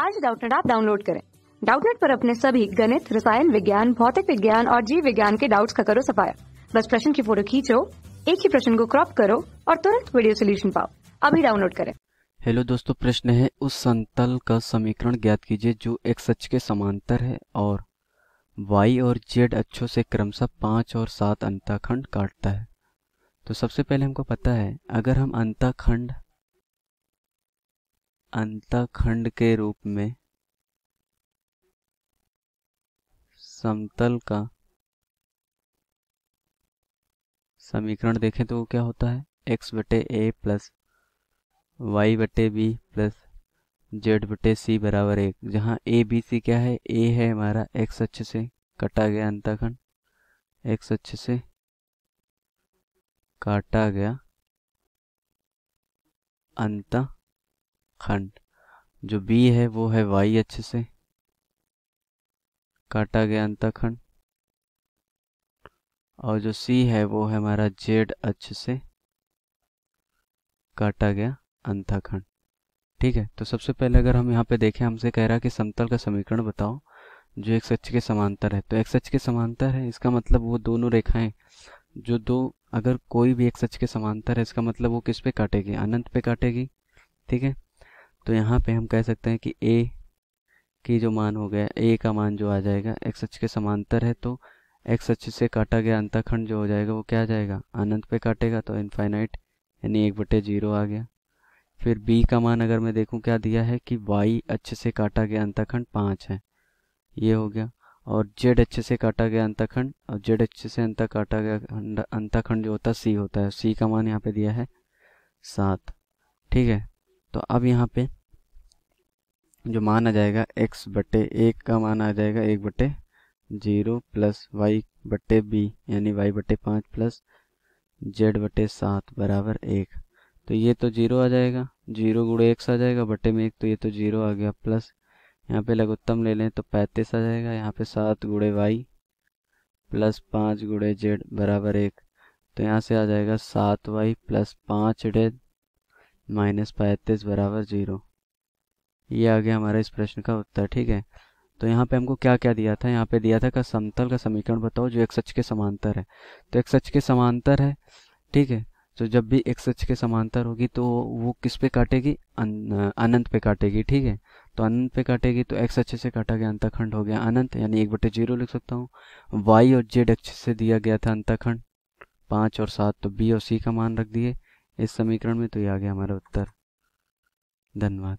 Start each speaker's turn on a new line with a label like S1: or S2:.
S1: आज डाउटनेट आप डाउनलोड करें डाउटनेट पर अपने सभी गणित रसायन विज्ञान भौतिक विज्ञान और जीव विज्ञान के डाउट्स का करो सफाया बस प्रश्न की फोटो खींचो एक ही प्रश्न को क्रॉप करो और तुरंत वीडियो सोल्यूशन पाओ अभी डाउनलोड करें
S2: हेलो दोस्तों प्रश्न है उस संतल का समीकरण ज्ञात कीजिए जो एक्स अक्ष के समांतर है और वाई और जेड अच्छों से क्रमशः पांच और सात अंताखंड काटता है तो सबसे पहले हमको पता है अगर हम अंताखंड अंतखंड के रूप में समतल का समीकरण देखें तो क्या होता है एक्स बटे ए प्लस वाई बटे बी प्लस जेड बटे सी बराबर एक जहाँ ए बी सी क्या है ए है हमारा एक्स अच्छे से कटा गया अंतखंड एक्स अच्छे से काटा गया अंता खंड जो बी है वो है वाई अच्छे से काटा गया अंतखंड और जो सी है वो है हमारा जेड अच्छे से काटा गया अंतखंड ठीक है तो सबसे पहले अगर हम यहाँ पे देखें हमसे कह रहा है कि समतल का समीकरण बताओ जो एक सच के समांतर है तो एक सच के समांतर है इसका मतलब वो दोनों रेखाएं जो दो अगर कोई भी एक सच के समांतर है इसका मतलब वो किस पे काटेगी अनंत पे काटेगी ठीक है तो यहाँ पे हम कह सकते हैं कि ए की जो मान हो गया ए का मान जो आ जाएगा एक्स अक्ष के समांतर है तो एक्स अक्ष से काटा गया अंतखंड जो हो जाएगा वो क्या आ जाएगा अनंत पे काटेगा तो इनफाइनाइट यानी एक बटे जीरो आ गया फिर बी का मान अगर मैं देखूँ क्या दिया है कि वाई अच्छे से काटा गया अंतखंड पाँच है ये हो गया और जेड अच्छे से काटा गया अंतखंड और जेड अच्छे से अंत काटा गया अंतखंड जो होता है सी होता है सी का मान यहाँ पे दिया है सात ठीक है तो अब यहाँ पे जो मान आ जाएगा एक्स बटे एक का मान आ जाएगा एक बटे जीरो प्लस वाई बटे बी यानी वाई बटे पाँच प्लस जेड बटे सात बराबर एक तो ये तो जीरो आ जाएगा जीरो गुड़े एक्स आ जाएगा बटे में एक तो ये तो जीरो आ गया प्लस यहाँ पे लघुत्तम ले लें तो पैंतीस आ जाएगा यहाँ पे सात गुड़े वाई प्लस पाँच गुड़े जेड बराबर एक तो यहाँ से आ जाएगा सात वाई प्लस पाँच डेड माइनस पैंतीस बराबर जीरो ये आ गया हमारा इस प्रश्न का उत्तर ठीक है तो यहाँ पे हमको क्या क्या दिया था यहाँ पे दिया था का समतल का समीकरण बताओ जो एक सच के समांतर है तो एक सच के समांतर है ठीक है तो जब भी एक सच के समांतर होगी तो वो किस पे काटेगी अनंत पे काटेगी ठीक है तो अनंत पे काटेगी तो एक्स अच्छे से काटा गया अंतखंड हो गया अनंत यानी एक बटे जीरो लिख सकता हूँ वाई और जेड अच्छे से दिया गया था अंतखंड पाँच और सात तो बी और सी का मान रख दिए इस समीकरण में तो ये आ गया हमारा उत्तर धन्यवाद